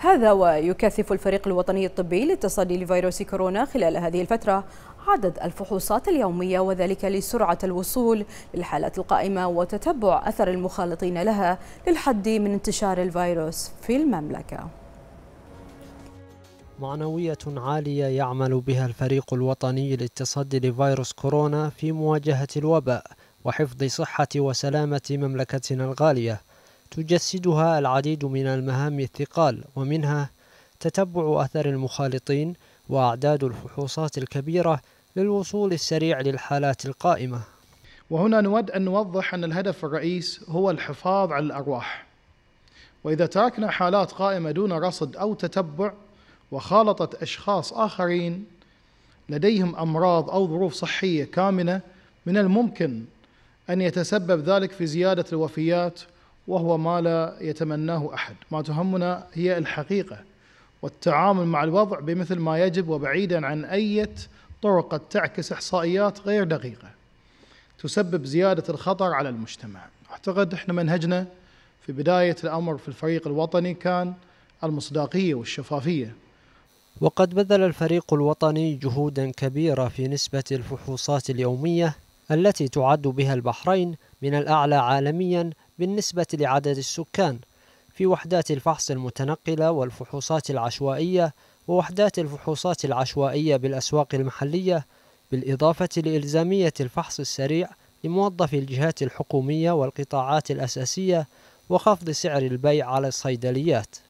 هذا ويكثف الفريق الوطني الطبي للتصدي لفيروس كورونا خلال هذه الفترة عدد الفحوصات اليومية وذلك لسرعة الوصول للحالات القائمة وتتبع أثر المخالطين لها للحد من انتشار الفيروس في المملكة معنوية عالية يعمل بها الفريق الوطني للتصدي لفيروس كورونا في مواجهة الوباء وحفظ صحة وسلامة مملكتنا الغالية تجسدها العديد من المهام الثقال ومنها تتبع أثر المخالطين وأعداد الفحوصات الكبيرة للوصول السريع للحالات القائمة وهنا نود أن نوضح أن الهدف الرئيس هو الحفاظ على الأرواح وإذا تركنا حالات قائمة دون رصد أو تتبع وخالطت أشخاص آخرين لديهم أمراض أو ظروف صحية كامنة من الممكن أن يتسبب ذلك في زيادة الوفيات وهو ما لا يتمناه احد، ما تهمنا هي الحقيقه والتعامل مع الوضع بمثل ما يجب وبعيدا عن اي طرق قد تعكس احصائيات غير دقيقه. تسبب زياده الخطر على المجتمع. اعتقد احنا منهجنا في بدايه الامر في الفريق الوطني كان المصداقيه والشفافيه وقد بذل الفريق الوطني جهودا كبيرة في نسبة الفحوصات اليومية التي تعد بها البحرين من الأعلى عالميا بالنسبة لعدد السكان في وحدات الفحص المتنقلة والفحوصات العشوائية ووحدات الفحوصات العشوائية بالأسواق المحلية بالإضافة لإلزامية الفحص السريع لموظفي الجهات الحكومية والقطاعات الأساسية وخفض سعر البيع على الصيدليات